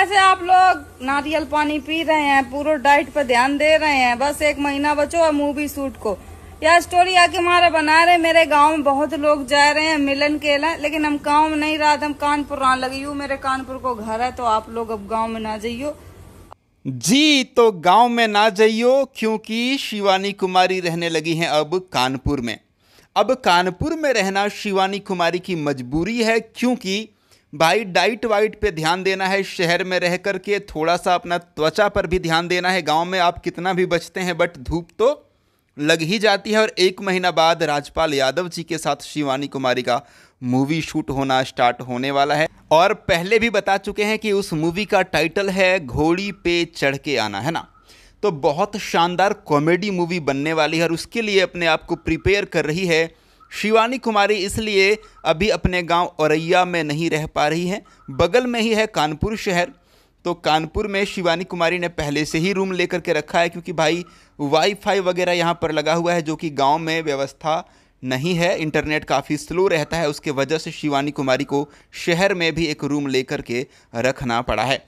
कैसे आप लोग नारियल पानी पी रहे हैं पूरा डाइट पर ध्यान दे रहे हैं बस एक महीना बचो और मूवी शूट को यह स्टोरी आके हमारा बना रहे मेरे गांव में बहुत लोग जा रहे हैं मिलन के लिए लेकिन हम गांव में नहीं रहा हम कानपुर रहा लगी हूँ मेरे कानपुर को घर है तो आप लोग अब गाँव में ना जाइयो जी तो गांव में ना जाइयो क्योंकि शिवानी कुमारी रहने लगी हैं अब कानपुर में अब कानपुर में रहना शिवानी कुमारी की मजबूरी है क्योंकि भाई डाइट वाइट पे ध्यान देना है शहर में रह कर के थोड़ा सा अपना त्वचा पर भी ध्यान देना है गांव में आप कितना भी बचते हैं बट धूप तो लग ही जाती है और एक महीना बाद राजपाल यादव जी के साथ शिवानी कुमारी का मूवी शूट होना स्टार्ट होने वाला है और पहले भी बता चुके हैं कि उस मूवी का टाइटल है घोड़ी पे चढ़ के आना है ना तो बहुत शानदार कॉमेडी मूवी बनने वाली है और उसके लिए अपने आप को प्रिपेयर कर रही है शिवानी कुमारी इसलिए अभी अपने गांव औरैया में नहीं रह पा रही हैं बगल में ही है कानपुर शहर तो कानपुर में शिवानी कुमारी ने पहले से ही रूम लेकर के रखा है क्योंकि भाई वाईफाई वगैरह यहाँ पर लगा हुआ है जो कि गांव में व्यवस्था नहीं है इंटरनेट काफ़ी स्लो रहता है उसके वजह से शिवानी कुमारी को शहर में भी एक रूम लेकर के रखना पड़ा है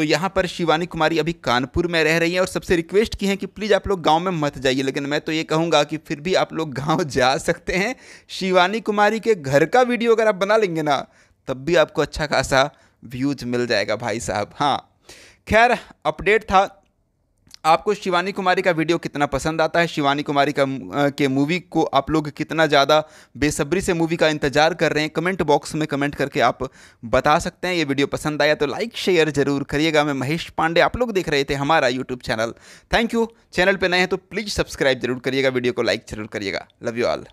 तो यहाँ पर शिवानी कुमारी अभी कानपुर में रह रही हैं और सबसे रिक्वेस्ट की है कि प्लीज़ आप लोग गांव में मत जाइए लेकिन मैं तो ये कहूँगा कि फिर भी आप लोग गांव जा सकते हैं शिवानी कुमारी के घर का वीडियो अगर आप बना लेंगे ना तब भी आपको अच्छा खासा व्यूज मिल जाएगा भाई साहब हाँ खैर अपडेट था आपको शिवानी कुमारी का वीडियो कितना पसंद आता है शिवानी कुमारी का के मूवी को आप लोग कितना ज़्यादा बेसब्री से मूवी का इंतज़ार कर रहे हैं कमेंट बॉक्स में कमेंट करके आप बता सकते हैं ये वीडियो पसंद आया तो लाइक शेयर ज़रूर करिएगा मैं महेश पांडे आप लोग देख रहे थे हमारा YouTube channel thank you channel पर नए हैं तो प्लीज़ सब्सक्राइब जरूर करिएगा वीडियो को लाइक ज़रूर करिएगा लव यू ऑल